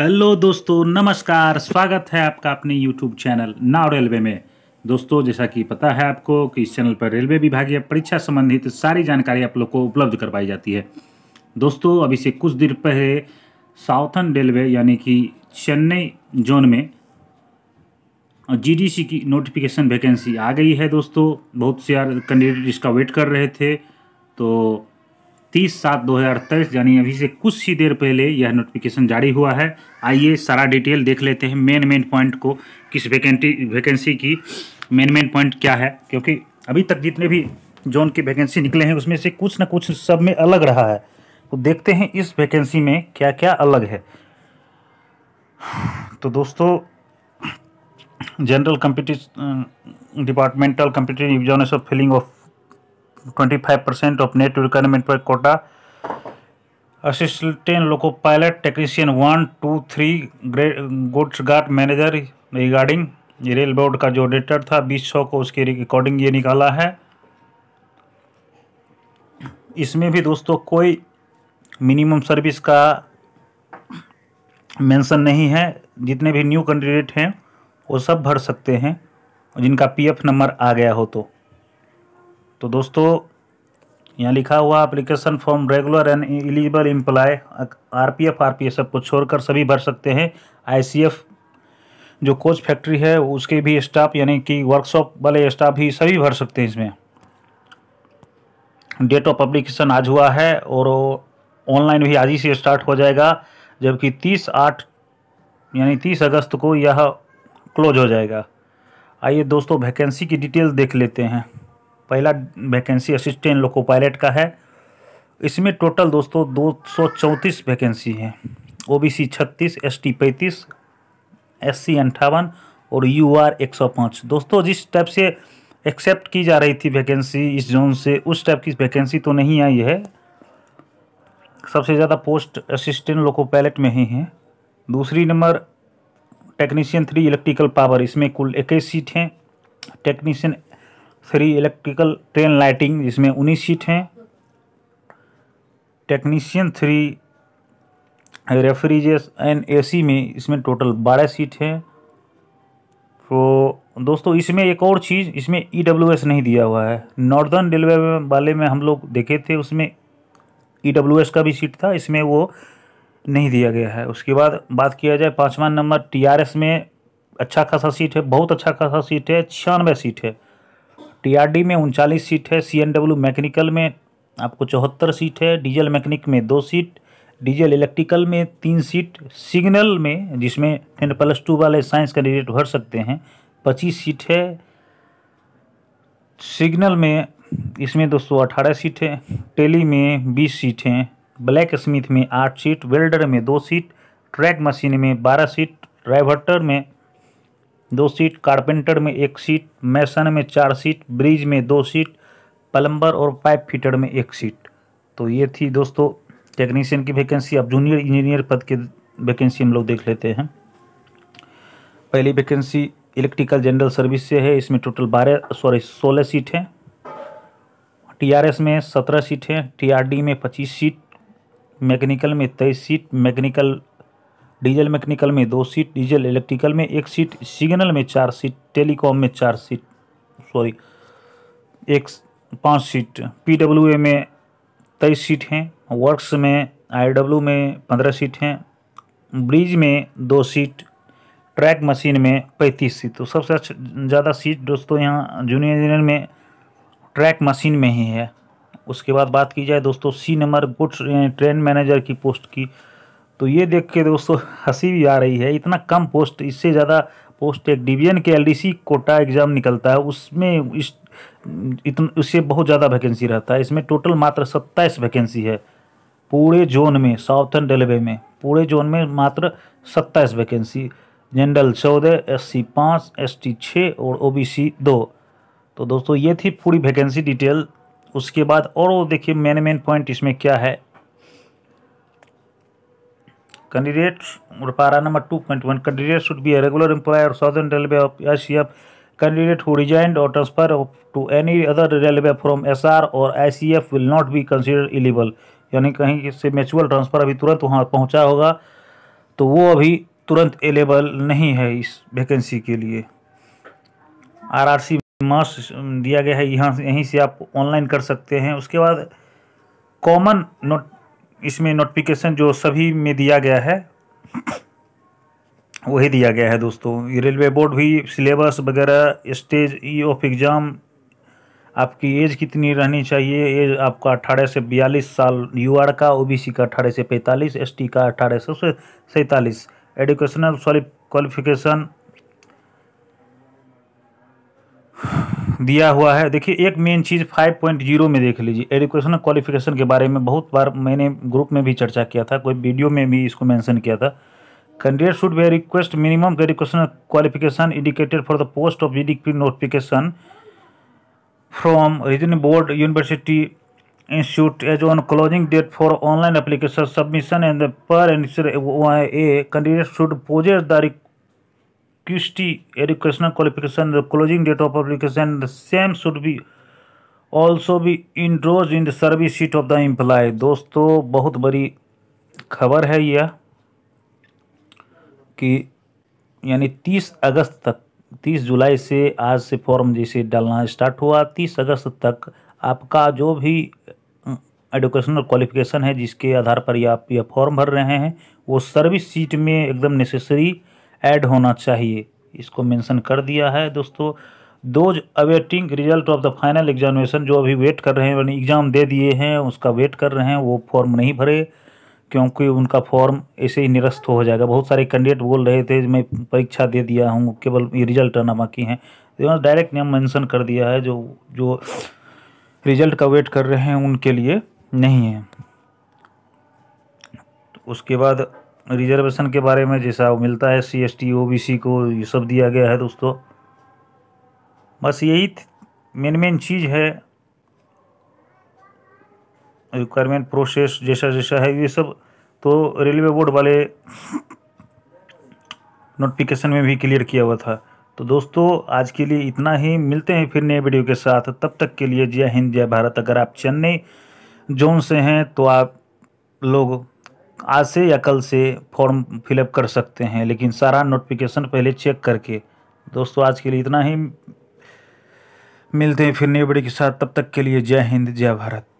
Hello दोस्तों नमस्कार स्वागत है आपका अपने यूट्यूब चैनल नाव रेलवे में दोस्तों जैसा कि पता है आपको कि इस चैनल पर रेलवे विभागीय परीक्षा संबंधित सारी जानकारी आप लोग को उपलब्ध करवाई जाती है दोस्तों अभी से कुछ देर पहले साउथर्न रेलवे यानी कि चेन्नई जोन में जीडीसी की नोटिफिकेशन वैकेंसी आ गई है दोस्तों बहुत से कैंडिडेट इसका वेट कर रहे थे तो तीस सात दो हज़ार तेईस यानी अभी से कुछ ही देर पहले यह नोटिफिकेशन जारी हुआ है आइए सारा डिटेल देख लेते हैं मेन मेन पॉइंट को किस वैकेंटी वैकेंसी की मेन मेन पॉइंट क्या है क्योंकि अभी तक जितने भी जोन की वैकेंसी निकले हैं उसमें से कुछ ना कुछ सब में अलग रहा है तो देखते हैं इस वैकेंसी में क्या क्या अलग है तो दोस्तों general competitive departmental competitive examination of filling of 25 percent of net requirement पर quota assistant loco pilot technician one two three grade goods guard manager regarding rail board का जो ऑडिटर था बीस सौ को उसके रिकॉर्डिंग ये निकाला है इसमें भी दोस्तों कोई मिनिमम सर्विस का मेंशन नहीं है जितने भी न्यू कैंडिडेट हैं वो सब भर सकते हैं जिनका पीएफ नंबर आ गया हो तो तो दोस्तों यहाँ लिखा हुआ application form regular and eligible employ R P F R P F सब छोड़कर सभी भर सकते हैं आई सी एफ जो कोच फैक्ट्री है उसके भी स्टाफ यानी कि वर्कशॉप वाले स्टाफ भी सभी भर सकते हैं इसमें डेट ऑफ पब्लिकेशन आज हुआ है और ऑनलाइन भी आज ही से स्टार्ट हो जाएगा जबकि तीस आठ यानी तीस अगस्त को यह क्लोज हो जाएगा आइए दोस्तों वैकेंसी की डिटेल देख लेते हैं पहला वैकेंसी असिस्टेंट लोको पायलट का है इसमें टोटल दोस्तों दो सौ चौंतीस वैकेंसी हैं ओ बी सी छत्तीस एस टी पैंतीस एस सी अंठावन और यू आर एक सौ पाँच दोस्तों जिस टाइप से एक्सेप्ट की जा रही थी वैकेंसी इस जोन से उस टाइप की वैकेंसी तो नहीं आई है सबसे ज़्यादा पोस्ट असिस्टेंट लोको पायलट में ही हैं दूसरी number technician three electrical power इसमें कुल इक्कीस सीट हैं technician three electrical train lighting जिसमें उन्नीस सीट हैं technician three refrigeration and AC में इसमें टोटल बारह सीट हैं तो दोस्तों इसमें एक और चीज़ इसमें ई डब्ल्यू एस नहीं दिया हुआ है नॉर्दर्न रेलवे वाले में हम लोग देखे थे उसमें ई डब्ल्यू एस का भी सीट था इसमें वो नहीं दिया गया है उसके बाद बात किया जाए पाँचवा नंबर टी आर एस में अच्छा खासा सीट है बहुत अच्छा खासा सीट है छियानवे सीट है टीआरडी में उनचालीस सीट है सीएनडब्ल्यू मैकेनिकल में आपको चौहत्तर सीट है डीजल मैकेनिक में दो सीट डीजल इलेक्ट्रिकल में तीन सीट सिग्नल में जिसमें टेन प्लस टू वाले साइंस कैंडिडेट भर सकते हैं पच्चीस सीट है सिग्नल में इसमें दोस्तों अठारह सीट है टेली में बीस सीट हैं ब्लैक स्मिथ में आठ सीट वेल्डर में दो सीट ट्रैक मशीन में बारह सीट ड्राइवर्टर में दो सीट कारपेंटर में एक सीट मैसन में चार सीट ब्रिज में दो सीट प्लम्बर और पाइप फिटर में एक सीट तो ये थी दोस्तों टेक्नीशियन की वैकेंसी अब जूनियर इंजीनियर पद के वैकेंसी हम लोग देख लेते हैं पहली वैकेंसी इलेक्ट्रिकल जनरल सर्विस से है इसमें टोटल बारह सॉरी सोलह सीट हैं टीआरएस में सत्रह सीट हैं टीआरडी में पच्चीस सीट मैकेनिकल में तेईस सीट मैकेनिकल डीजल मैकेनिकल में दो सीट डीजल इलेक्ट्रिकल में एक सीट सिग्नल में चार सीट टेलीकॉम में चार सीट सॉरी एक पाँच सीट पीडब्ल्यूए में तेईस सीट हैं वर्क्स में आईडब्ल्यू में पंद्रह सीट हैं ब्रिज में दो सीट ट्रैक मशीन में पैंतीस सीट तो सबसे अच्छा ज़्यादा सीट दोस्तों यहाँ जूनियर इंजीनियर में ट्रैक मशीन में ही है उसके बाद बात की जाए दोस्तों C number goods train manager की पोस्ट की तो ये देख के दोस्तों हंसी भी आ रही है इतना कम पोस्ट इससे ज़्यादा पोस्ट एक डिवीजन के एलडीसी कोटा एग्ज़ाम निकलता है उसमें इस इतना उससे बहुत ज़्यादा वैकेंसी रहता है इसमें टोटल मात्र सत्ताईस वैकेंसी है पूरे जोन में साउथर्न रेलवे में पूरे जोन में मात्र सत्ताईस वैकेंसी जनरल चौदह एस सी पाँच एस टी छः और ओ बी सी दो तो दोस्तों ये थी पूरी वैकेंसी डिटेल उसके बाद और देखिए मेन मेन पॉइंट इसमें क्या है Candidates, para number 2.1, candidates should be a regular employee of Southern Railway of ICF. Candidate who resigned or transferred to any other railway from SR or ICF will not be considered eligible. यानी कहीं से mutual transfer अभी तुरंत वहाँ पहुँचा होगा तो वो अभी तुरंत एलेबल नहीं है इस वैकेंसी के लिए आरआरसी मास दिया गया है यहाँ यहीं से आप ऑनलाइन कर सकते हैं उसके बाद कॉमन नोट इसमें नोटिफिकेशन जो सभी में दिया गया है वही दिया गया है दोस्तों रेलवे बोर्ड भी सिलेबस वगैरह स्टेज ई ऑफ एग्ज़ाम आपकी एज कितनी रहनी चाहिए एज आपका अठारह से बयालीस साल यूआर का ओबीसी का अठारह से पैंतालीस एसटी का अठारह से सैंतालीस एडुकेशनल क्वालिफिकेशन दिया हुआ है देखिए एक मेन चीज़ 5.0 में देख लीजिए एजुकेशनल क्वालिफिकेशन के बारे में बहुत बार मैंने ग्रुप में भी चर्चा किया था कोई वीडियो में भी इसको मेंशन किया था candidate should be request minimum education qualification indicated for the post of GDP notification from region board university institute age on closing date for online application submission and per and candidate should should possess the qst educational qualification the closing date of publication the same should be also भी endorsed in the service sheet of the employ दोस्तों बहुत बड़ी खबर है यह कि यानी तीस अगस्त तक तीस जुलाई से आज से फॉर्म जैसे डालना स्टार्ट हुआ तीस अगस्त तक आपका जो भी एडुकेशनल क्वालिफिकेशन है जिसके आधार पर आप यह फॉर्म भर रहे हैं वो सर्विस सीट में एकदम नेसेसरी ऐड होना चाहिए इसको मेंशन कर दिया है दोस्तों those awaiting result of the final examination जो अभी वेट कर रहे हैं यानी एग्ज़ाम दे दिए हैं उसका वेट कर रहे हैं वो फॉर्म नहीं भरे क्योंकि उनका फॉर्म ऐसे ही निरस्त हो जाएगा बहुत सारे कैंडिडेट बोल रहे थे मैं परीक्षा दे दिया हूँ केवल ये रिजल्ट आना बाकी हैं तो डायरेक्ट नेम मेंशन कर दिया है जो जो रिजल्ट का वेट कर रहे हैं उनके लिए नहीं है तो उसके बाद रिजर्वेशन के बारे में जैसा मिलता है C S T O B C को ये सब दिया गया है दोस्तों बस यही मेन मेन चीज़ है रिक्वायरमेंट प्रोसेस जैसा जैसा है ये सब तो रेलवे बोर्ड वाले नोटिफिकेशन में भी क्लियर किया हुआ था तो दोस्तों आज के लिए इतना ही मिलते हैं फिर नए वीडियो के साथ तब तक के लिए जय हिंद जय भारत अगर आप चेन्नई जोन से हैं तो आप लोग आज से या कल से फॉर्म फिलअप कर सकते हैं लेकिन सारा नोटिफिकेशन पहले चेक करके दोस्तों आज के लिए इतना ही मिलते हैं फिर नई बड़ी के साथ तब तक के लिए जय हिंद जय भारत